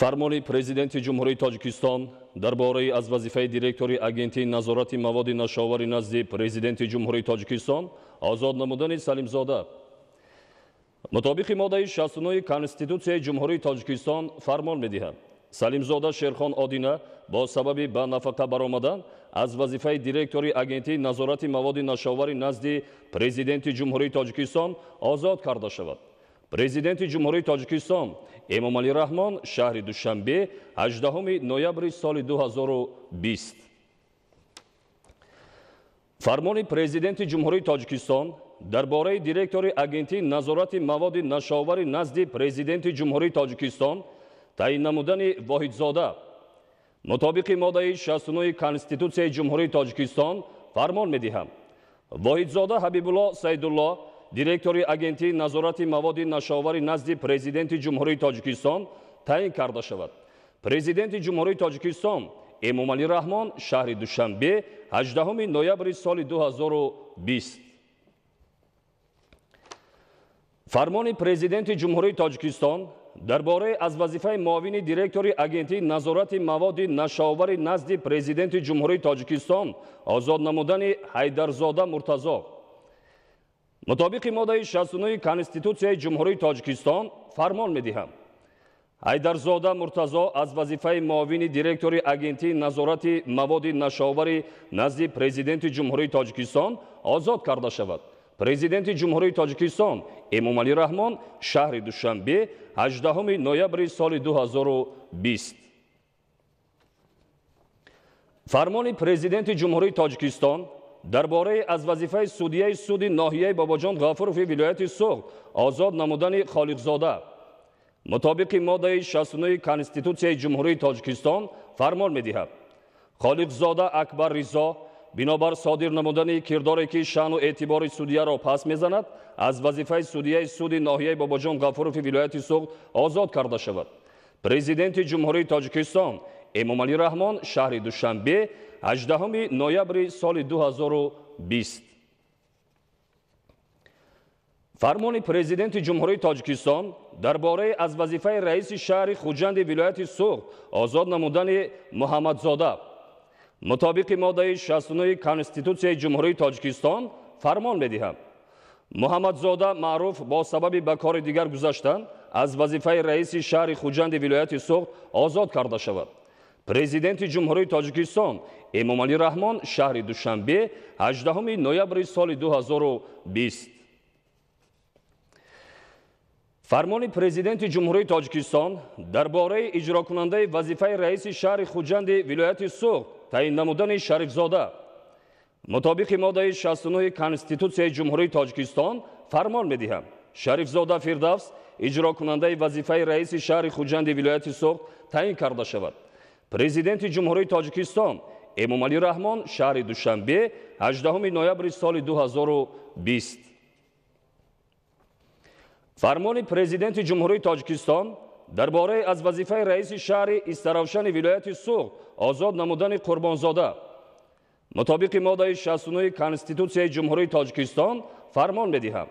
фармони президенти ҷумҳурии тоҷикистон дар бораи аз вазифаи директори агентии назорати маводи нашоварӣ назди президенти ҷумҳурии тоҷикистон озод намудани салимзода мутобиқи моддаи 69 конститутсияи ҷумҳурии тоҷикистон фармон медиҳад салимзода шерхон одина бо сабаби ба нафақа баромадан аз вазифаи директори агентии назорати маводи нашоварӣ назди президенти ҷумҳурии тоҷикистон озод карда шавад Президенти Ҷумҳурии Тоҷикистон Эмомалӣ Раҳмон шаҳри Душанбе 18 ноябри соли 2020 Фармони Президенти Ҷумҳурии Тоҷикистон дар бораи директори агентии назорати маводи нашоварӣ назди Президенти Ҷумҳурии Тоҷикистон таъин намудани Воҳидзода мутобиқи моддаи 69 Конститутсияи Ҷумҳурии Тоҷикистон фармон медиҳам. Воҳидзода Ҳабибулло Сайдулло директори агенти назорати маводи нашовари назди президенти ҷумҳурии тоҷикистон таъин карда шавад президенти ҷумҳурии тоҷикистон эмомалӣ раҳмон шаҳри душанбе 18 ноябри соли 2020 фармони президенти ҷумҳурии тоҷикистон дар бораи аз вазифаи муовини директори агенти назорати маводи нашоварӣ назди президенти ҷумҳурии тоҷикистон озод намудани ҳайдарзода муртазо мутобиқи моддаи 69 конститутсияи ҷумҳурии тоҷикистон фармон медиҳам ҳайдарзода муртазо аз вазифаи муовини директори агентии назорати маводи нашоварӣ назди президенти ҷумҳурии тоҷикистон озод карда шавад президенти ҷумҳурии тоҷикистон эмомалӣ раҳмон шаҳри душанбе 18 ноябри соли 2020 фармони президенти ҷумҳурии тоҷикистон дар бораи аз вазифаи судияи суди ноҳияи бобоҷон ғафурови вилояти суғд озод намудани холиқзода мутобиқи моддаи 69 конститутсияи ҷумҳурии тоҷикистон фармон медиҳад холиқзода акбар ризо бинобар содир намудани кирдоре ки шаъну эътибори судияро пас мезанад аз вазифаи судияи суди ноҳияи бобоҷон ғафурови вилояти суғд озод карда шавад президенти ҷумҳурии тоҷикистон эмомалӣ раҳмон шаҳри душанбе 18 ноябри соли 2020 фармони президенти ҷумҳурии тоҷикистон дар бораи аз вазифаи раиси шаҳри хуҷанди вилояти суғд озод намудани муҳаммадзода мутобиқи моддаи 69 конститутсияи ҷумҳурии тоҷикистон фармон медиҳад муҳаммадзода маъруф бо сабаби ба кори дигар гузаштан аз вазифаи раиси шаҳри хуҷанди вилояти суғд озод карда шавад президенти ҷумҳурии тоҷикистон эмомалӣ раҳмон шаҳри душанбе 18 ноябри соли 2020 фармони президенти ҷумҳурии тоҷикистон дар бораи иҷрокунандаи вазифаи раиси шаҳри хуҷанди вилояти суғд таъин намудани шарифзода мутобиқи моддаи 69 конститутсияи ҷумҳурии тоҷикистон фармон медиҳам шарифзода фирдавс иҷрокунандаи вазифаи раиси шаҳри хуҷанди вилояти суғд таъин карда шавад Президенти Ҷумҳурии Тоҷикистон Эмомалӣ Раҳмон шаҳри Душанбе 18 ноябри соли 2020 фармони Президенти Ҷумҳурии Тоҷикистон дар бораи аз вазифаи раиси шаҳри Истаравшани вилояти Суғд озод намудани Қурбонзода мутобиқи моддаи 69 Конститутсияи Ҷумҳурии Тоҷикистон фармон медиҳам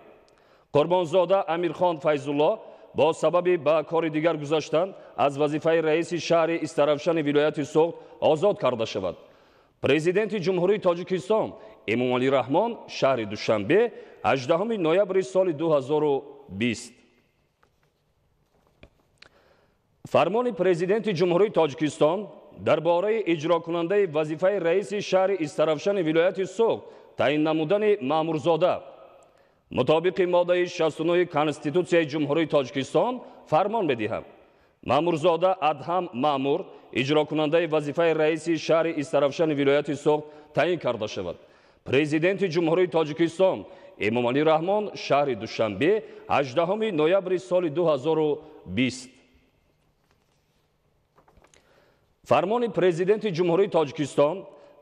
Қурбонзода Амирхон Файзулло бо сабаби ба кори дигар гузаштан аз вазифаи раиси шаҳри истаравшани вилояти суғд озод карда шавад президенти ҷумҳурии тоҷикистон эмомалӣ раҳмон шаҳри душанбе 18 ноябри соли 2020 фармони президенти ҷумҳурии тоҷикистон дар бораи иҷрокунандаи вазифаи раиси шаҳри истаравшани вилояти суғд таъин намудани маъмурзода мутобиқи моддаи 69 конститутсияи ҷумҳурии тоҷикистон фармон медиҳам маъмурзода адҳам маъмур иҷрокунандаи вазифаи раиси шаҳри истарафшани вилояти суғд таъин карда шавад президенти ҷумҳурии тоҷикистон эмомалӣ раҳмон шаҳри душанбе 18 ноябри соли 2020 фармони президенти ҷумҳурии тоҷикистон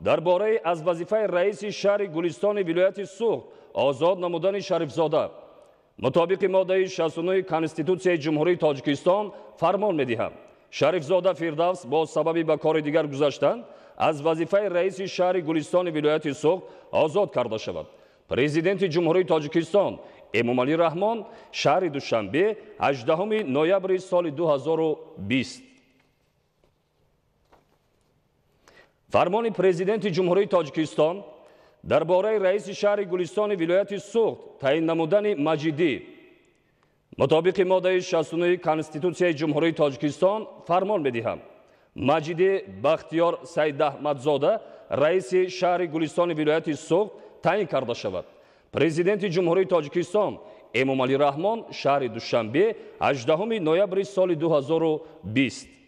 дар бораи аз вазифаи раиси шаҳри гулистони вилояти суғд озод намудани шарифзода мутобиқи моддаи 69 конститутсияи ҷумҳурии тоҷикистон фармон медиҳам шарифзода фирдавс бо сабаби ба кори дигар гузаштан аз вазифаи раиси шаҳри гулистони вилояти суғд озод карда шавад президенти ҷумҳурии тоҷикистон эмомалӣ раҳмон шаҳри душанбе 18 ноябри соли 2020 фармони президенти ҷумҳурии тоҷикистон дар бораи раиси шаҳри гулистони вилояти суғд таъин намудани маҷидӣ мутобиқи моддаи 69 конститутсияи ҷумҳурии тоҷикистон фармон медиҳам маҷидӣ бахтиёр сайдаҳмадзода раиси шаҳри гулистони вилояти суғд таъин карда шавад президенти ҷумҳурии тоҷикистон эмомалӣ раҳмон шаҳри душанбе 18 ноябри соли 2020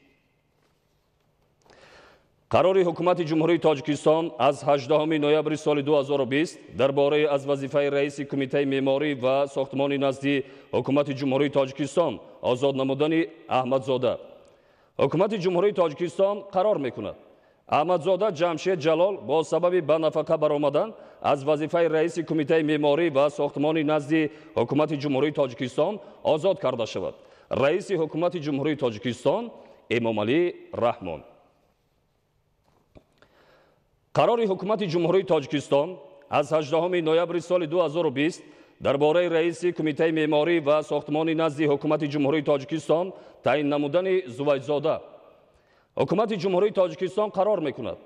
قراری حکومت جمهوری تاجکستان از 18 نویبر سال 2020 درباره از وظیفه رئیس کمیته معماری و ساختمان نزدی حکومت جمهوری تاجکستان آزاد نمودن احمد زاده حکومت جمهوری تاجکستان قرار میکند احمد زاده جمشید جلال با سبب به نفقه برآمدن از وظیفه رئیس کمیته معماری و ساختمان نزدی حکومت جمهوری تاجکستان آزاد کرده شود رئیس حکومت جمهوری تاجکستان امام علی رحمان қарори ҳукумати ҷумҳурии тоҷикистон аз 18 ноябри соли 2020 дар бораи раиси кумитаи меъморӣ ва сохтмонӣ назди ҳукумати ҷумҳурии тоҷикистон таъин намудани зувайдзода ҳукумати ҷумҳурии тоҷикистон қарор мекунад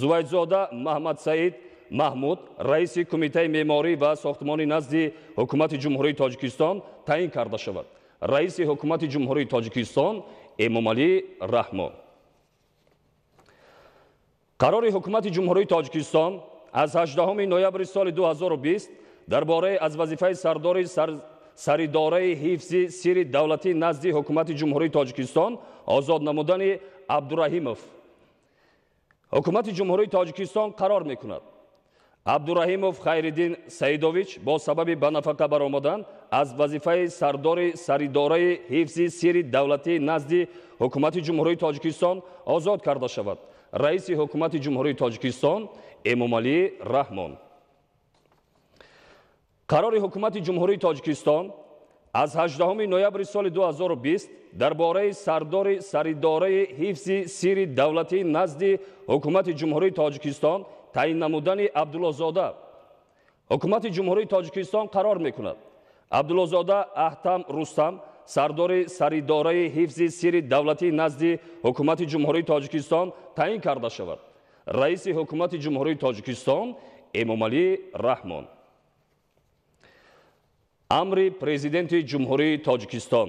зувайдзода маҳмадсаид маҳмуд раиси кумитаи меъморӣ ва сохтмонӣ назди ҳукумати ҷумҳурии тоҷикистон таъин карда шавад раиси ҳукумати ҷумҳурии тоҷикистон эмомалӣ раҳмон қарори ҳукумати ҷумҳурии тоҷикистон аз 18 ноябри соли 2020 дар бораи аз вазифаи сардори саридораи ҳифзи сири давлатӣ назди ҳукумати ҷумҳурии тоҷикистон озод намудани абдураҳимов ҳукумати ҷумҳурии тоҷикистон қарор мекунад абдураҳимов хайриддин саидович бо сабаби ба нафақа баромадан аз вазифаи сардори саридораи ҳифзи сири давлатӣ назди ҳукумати ҷумҳурии тоҷикистон озод карда шавад раиси ҳукумати ҷумҳурии тоҷикистон эмомалӣ раҳмон қарори ҳукумати ҷумҳурии тоҷикистон аз 18 ноябри соли 2020 дар бораи сардори саридораи ҳифзи сири давлатӣ назди ҳукумати ҷумҳурии тоҷикистон таъин намудани абдуллозода ҳукумати ҷумҳурии тоҷикистон қарор мекунад абдуллозода аҳтам рустам сардори саридораи ҳифзи сири давлатӣ назди ҳукумати ҷумҳурии тоҷикистон таъин карда шавад раиси ҳукумати ҷумҳурии тоҷикистон эмомалӣ раҳмон амри президенти ҷумҳурии тоҷикистон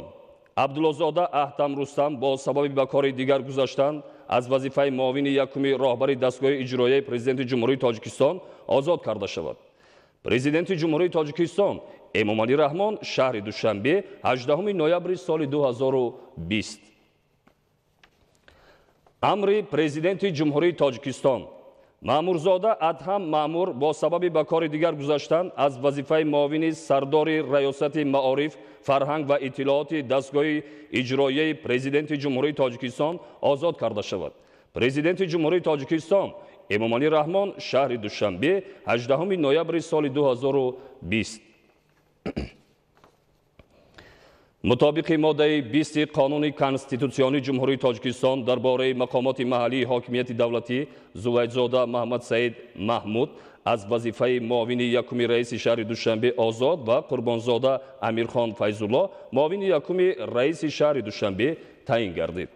абдуллозода аҳдам рустам бо сабаби ба кори дигар гузаштан аз вазифаи муовини якуми роҳбари дастгоҳи иҷроияи президенти ҷумҳурии тоҷикистон озод карда шавад президенти ҷумҳурии тоҷикистон эмомалӣ раҳмон шаҳри душанбе 18 ноябри соли 2020 амри президенти ҷумҳурии тоҷикистон маъмурзода адҳам маъмур бо сабаби ба кори дигар гузаштан аз вазифаи муовини сардори раёсати маориф фарҳанг ва иттилооти дастгоҳи иҷроияи президенти ҷумҳурии тоҷикистон озод карда шавад президенти ҷумҳурии тоҷикистон эмомалӣ раҳмон шаҳри душанбе 18 ноябри соли 2020 мутобиқи моддаи бисти қонуни конститутсиони ҷумҳурии тоҷикистон дар бораи мақомоти маҳаллии ҳокимияти давлатӣ зувайдзода маҳмадсаид маҳмуд аз вазифаи муовини якуми раиси шаҳри душанбе озод ва қурбонзода амирхон файзулло муовини якуми раиси шаҳри душанбе таъин гардид